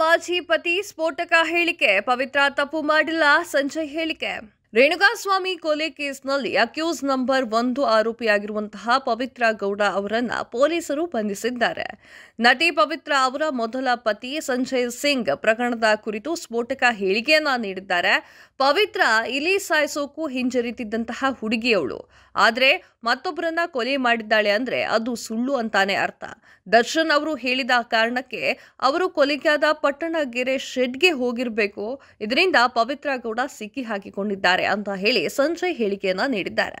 ಮಾಜಿ ಪತಿ ಸ್ಫೋಟಕ ಹೇಳಿಕೆ ಪವಿತ್ರ ತಪ್ಪು ಮಾಡಿಲ್ಲ ಸಂಜಯ್ ಹೇಳಿಕೆ ರೇಣುಕಾಸ್ವಾಮಿ ಕೊಲೆ ಕೇಸ್ನಲ್ಲಿ ಅಕ್ಯೂಸ್ ನಂಬರ್ ಒಂದು ಆರೋಪಿಯಾಗಿರುವಂತಹ ಪವಿತ್ರ ಗೌಡ ಅವರನ್ನ ಪೊಲೀಸರು ಬಂಧಿಸಿದ್ದಾರೆ ನಟಿ ಪವಿತ್ರ ಅವರ ಮೊದಲ ಪತಿ ಸಂಜಯ್ ಸಿಂಗ್ ಪ್ರಕರಣದ ಕುರಿತು ಸ್ಫೋಟಕ ಹೇಳಿಕೆಯನ್ನ ನೀಡಿದ್ದಾರೆ ಪವಿತ್ರ ಇಲಿ ಸಾಯಿಸೋಕು ಹಿಂಜರಿತಿದ್ದಂತಹ ಹುಡುಗಿಯವಳು ಆದರೆ ಮತ್ತೊಬ್ಬರನ್ನ ಕೊಲೆ ಮಾಡಿದ್ದಾಳೆ ಅಂದ್ರೆ ಅದು ಸುಳ್ಳು ಅಂತಾನೆ ಅರ್ಥ ದರ್ಶನ್ ಅವರು ಹೇಳಿದ ಕಾರಣಕ್ಕೆ ಅವರು ಕೊಲೆಗಾದ ಪಟ್ಟಣಗೆರೆ ಶೆಡ್ಗೆ ಹೋಗಿರಬೇಕು ಇದರಿಂದ ಪವಿತ್ರ ಗೌಡ ಸಿಕ್ಕಿ ಹಾಕಿಕೊಂಡಿದ್ದಾರೆ ಅಂತ ಹೇಳಿ ಸಂಜಯ್ ಹೇಳಿಕೆಯನ್ನ ನೀಡಿದ್ದಾರೆ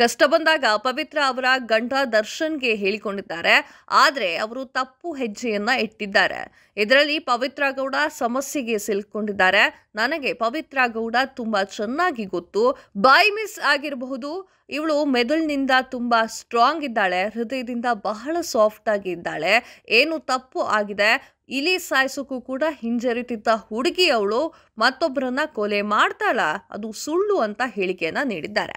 ಕಷ್ಟ ಬಂದಾಗ ಪವಿತ್ರ ಅವರ ಗಂಡ ದರ್ಶನ್ಗೆ ಹೇಳಿಕೊಂಡಿದ್ದಾರೆ ಆದರೆ ಅವರು ತಪ್ಪು ಹೆಜ್ಜೆಯನ್ನ ಇಟ್ಟಿದ್ದಾರೆ ಇದರಲ್ಲಿ ಪವಿತ್ರ ಗೌಡ ಸಮಸ್ಯೆಗೆ ಸಿಲ್ಕೊಂಡಿದ್ದಾರೆ ನನಗೆ ಪವಿತ್ರ ಗೌಡ ತುಂಬಾ ಚೆನ್ನಾಗಿ ಗೊತ್ತು ಬಾಯ್ ಮಿಸ್ ಆಗಿರಬಹುದು ಇವಳು ಮೆದುಳಿನಿಂದ ತುಂಬಾ ಸ್ಟ್ರಾಂಗ್ ಇದ್ದಾಳೆ ಹೃದಯದಿಂದ ಬಹಳ ಸಾಫ್ಟ್ ಆಗಿ ಇದ್ದಾಳೆ ಏನು ತಪ್ಪು ಆಗಿದೆ ಇಲಿ ಸಾಯಿಸೋಕ್ಕೂ ಕೂಡ ಹಿಂಜರಿತಿದ್ದ ಹುಡುಗಿ ಅವಳು ಮತ್ತೊಬ್ಬರನ್ನ ಕೊಲೆ ಮಾಡ್ತಾಳ ಅದು ಸುಳ್ಳು ಅಂತ ಹೇಳಿಕೆಯನ್ನ ನೀಡಿದ್ದಾರೆ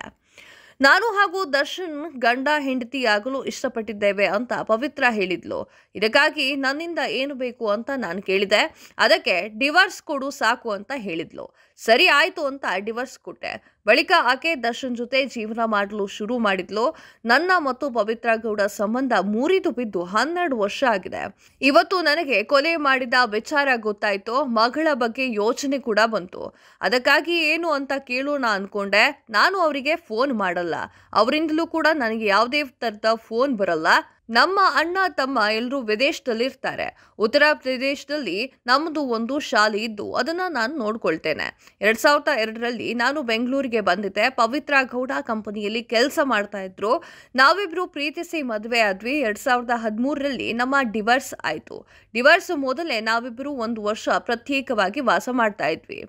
ನಾನು ಹಾಗೂ ದರ್ಶನ್ ಗಂಡ ಹೆಂಡತಿಯಾಗಲು ಇಷ್ಟಪಟ್ಟಿದ್ದೇವೆ ಅಂತ ಪವಿತ್ರ ಹೇಳಿದ್ಲು ಇದಕ್ಕಾಗಿ ನನ್ನಿಂದ ಏನು ಬೇಕು ಅಂತ ನಾನು ಕೇಳಿದೆ ಅದಕ್ಕೆ ಡಿವರ್ಸ್ ಕೊಡು ಸಾಕು ಅಂತ ಹೇಳಿದ್ಲು ಸರಿ ಆಯಿತು ಅಂತ ಡಿವರ್ಸ್ ಕೊಟ್ಟೆ ಬಳಿಕ ಆಕೆ ದರ್ಶನ್ ಜೊತೆ ಜೀವನ ಮಾಡಲು ಶುರು ಮಾಡಿದ್ಲು ನನ್ನ ಮತ್ತು ಪವಿತ್ರ ಗೌಡ ಸಂಬಂಧ ಮೂರಿದು ಬಿದ್ದು ಹನ್ನೆರಡು ವರ್ಷ ಆಗಿದೆ ಇವತ್ತು ನನಗೆ ಕೊಲೆ ಮಾಡಿದ ವಿಚಾರ ಗೊತ್ತಾಯ್ತು ಮಗಳ ಬಗ್ಗೆ ಯೋಚನೆ ಕೂಡ ಬಂತು ಅದಕ್ಕಾಗಿ ಏನು ಅಂತ ಕೇಳೋಣ ಅನ್ಕೊಂಡೆ ನಾನು ಅವರಿಗೆ ಫೋನ್ ಮಾಡಲ್ಲ ಅವರಿಂದಲೂ ಕೂಡ ನನಗೆ ಯಾವುದೇ ಥರದ ಫೋನ್ ಬರಲ್ಲ ನಮ್ಮ ಅಣ್ಣ ತಮ್ಮ ಎಲ್ಲರೂ ವಿದೇಶದಲ್ಲಿ ಇರ್ತಾರೆ ಉತ್ತರ ಪ್ರದೇಶದಲ್ಲಿ ನಮ್ಮದು ಒಂದು ಶಾಲೆ ಇದ್ದು ಅದನ್ನು ನಾನು ನೋಡ್ಕೊಳ್ತೇನೆ ಎರಡು ಸಾವಿರದ ಎರಡರಲ್ಲಿ ನಾನು ಬೆಂಗಳೂರಿಗೆ ಬಂದಿದ್ದೆ ಪವಿತ್ರ ಗೌಡ ಕಂಪನಿಯಲ್ಲಿ ಕೆಲಸ ಮಾಡ್ತಾ ಇದ್ರು ನಾವಿಬ್ರು ಪ್ರೀತಿಸಿ ಮದುವೆ ಆದ್ವಿ ಎರಡು ಸಾವಿರದ ಹದಿಮೂರರಲ್ಲಿ ನಮ್ಮ ಡಿವರ್ಸ್ ಆಯಿತು ಡಿವರ್ಸ್ ಮೊದಲೇ ನಾವಿಬ್ಬರು ಒಂದು ವರ್ಷ ಪ್ರತ್ಯೇಕವಾಗಿ ವಾಸ ಮಾಡ್ತಾ ಇದ್ವಿ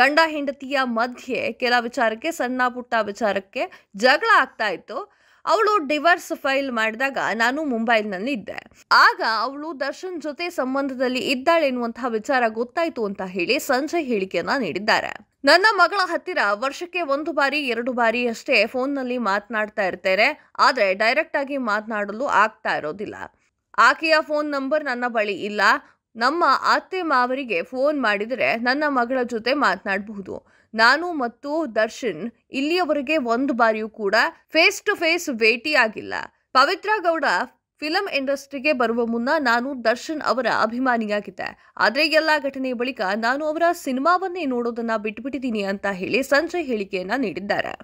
ಗಂಡ ಹೆಂಡತಿಯ ಮಧ್ಯೆ ಕೆಲ ವಿಚಾರಕ್ಕೆ ಸಣ್ಣ ಪುಟ್ಟ ವಿಚಾರಕ್ಕೆ ಜಗಳ ಆಗ್ತಾ ಇತ್ತು ಅವಳು ಡಿವರ್ಸ್ ಫೈಲ್ ಮಾಡಿದಾಗ ನಾನು ಮುಂಬೈನಲ್ಲಿ ಇದ್ದೆ ಆಗ ಅವಳು ದರ್ಶನ್ ಜೊತೆ ಸಂಬಂಧದಲ್ಲಿ ಇದ್ದಾಳೆ ಎನ್ನುವಂತಹ ವಿಚಾರ ಗೊತ್ತಾಯಿತು ಅಂತ ಹೇಳಿ ಸಂಜಯ್ ಹೇಳಿಕೆಯನ್ನ ನೀಡಿದ್ದಾರೆ ನನ್ನ ಮಗಳ ಹತ್ತಿರ ವರ್ಷಕ್ಕೆ ಒಂದು ಬಾರಿ ಎರಡು ಬಾರಿ ಅಷ್ಟೇ ಫೋನ್ನಲ್ಲಿ ಮಾತನಾಡ್ತಾ ಇರ್ತೇನೆ ಆದರೆ ಡೈರೆಕ್ಟ್ ಆಗಿ ಮಾತನಾಡಲು ಆಗ್ತಾ ಇರೋದಿಲ್ಲ ಆಕೆಯ ಫೋನ್ ನಂಬರ್ ನನ್ನ ಬಳಿ ಇಲ್ಲ ನಮ್ಮ ಅತ್ತೆ ಮಾವರಿಗೆ ಫೋನ್ ಮಾಡಿದರೆ ನನ್ನ ಮಗಳ ಜೊತೆ ಮಾತನಾಡಬಹುದು ನಾನು ಮತ್ತು ದರ್ಶನ್ ಇಲ್ಲಿಯವರೆಗೆ ಒಂದು ಬಾರಿಯೂ ಕೂಡ ಫೇಸ್ ಟು ಫೇಸ್ ಆಗಿಲ್ಲ ಪವಿತ್ರ ಗೌಡ ಫಿಲಂ ಇಂಡಸ್ಟ್ರಿಗೆ ಬರುವ ಮುನ್ನ ನಾನು ದರ್ಶನ್ ಅವರ ಅಭಿಮಾನಿಯಾಗಿದ್ದೆ ಆದರೆ ಎಲ್ಲ ಘಟನೆ ಬಳಿಕ ನಾನು ಅವರ ಸಿನಿಮಾವನ್ನೇ ನೋಡೋದನ್ನ ಬಿಟ್ಬಿಟ್ಟಿದ್ದೀನಿ ಅಂತ ಹೇಳಿ ಸಂಜೆ ಹೇಳಿಕೆಯನ್ನ ನೀಡಿದ್ದಾರೆ